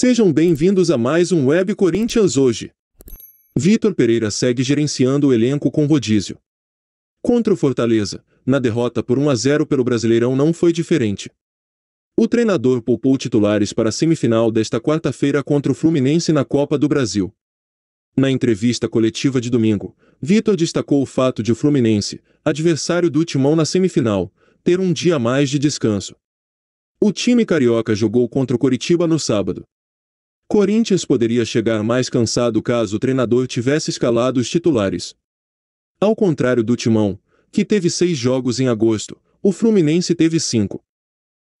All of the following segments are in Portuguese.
Sejam bem-vindos a mais um Web Corinthians hoje. Vitor Pereira segue gerenciando o elenco com rodízio. Contra o Fortaleza, na derrota por 1 a 0 pelo Brasileirão não foi diferente. O treinador poupou titulares para a semifinal desta quarta-feira contra o Fluminense na Copa do Brasil. Na entrevista coletiva de domingo, Vitor destacou o fato de o Fluminense, adversário do Timão na semifinal, ter um dia mais de descanso. O time carioca jogou contra o Coritiba no sábado. Corinthians poderia chegar mais cansado caso o treinador tivesse escalado os titulares. Ao contrário do Timão, que teve seis jogos em agosto, o Fluminense teve cinco.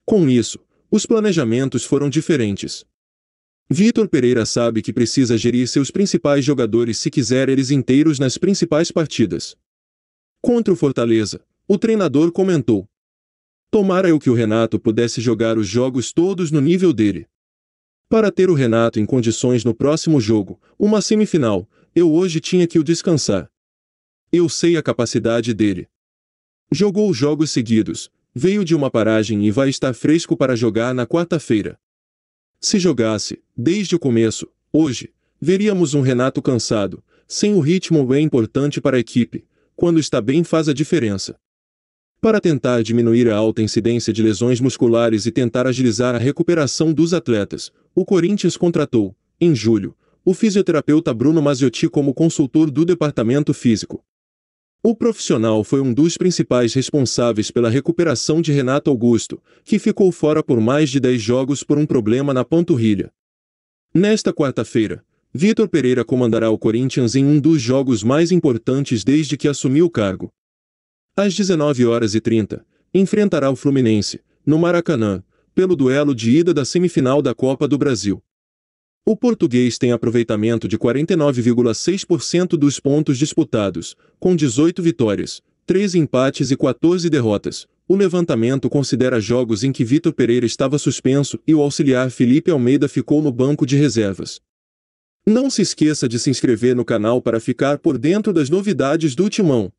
Com isso, os planejamentos foram diferentes. Vitor Pereira sabe que precisa gerir seus principais jogadores se quiser eles inteiros nas principais partidas. Contra o Fortaleza, o treinador comentou: Tomara eu que o Renato pudesse jogar os jogos todos no nível dele. Para ter o Renato em condições no próximo jogo, uma semifinal, eu hoje tinha que o descansar. Eu sei a capacidade dele. Jogou jogos seguidos, veio de uma paragem e vai estar fresco para jogar na quarta-feira. Se jogasse, desde o começo, hoje, veríamos um Renato cansado, sem o ritmo é importante para a equipe, quando está bem faz a diferença para tentar diminuir a alta incidência de lesões musculares e tentar agilizar a recuperação dos atletas, o Corinthians contratou, em julho, o fisioterapeuta Bruno Maziotti como consultor do departamento físico. O profissional foi um dos principais responsáveis pela recuperação de Renato Augusto, que ficou fora por mais de 10 jogos por um problema na panturrilha. Nesta quarta-feira, Vitor Pereira comandará o Corinthians em um dos jogos mais importantes desde que assumiu o cargo às 19 horas e 30, enfrentará o Fluminense, no Maracanã, pelo duelo de ida da semifinal da Copa do Brasil. O português tem aproveitamento de 49,6% dos pontos disputados, com 18 vitórias, 13 empates e 14 derrotas. O levantamento considera jogos em que Vitor Pereira estava suspenso e o auxiliar Felipe Almeida ficou no banco de reservas. Não se esqueça de se inscrever no canal para ficar por dentro das novidades do Timão.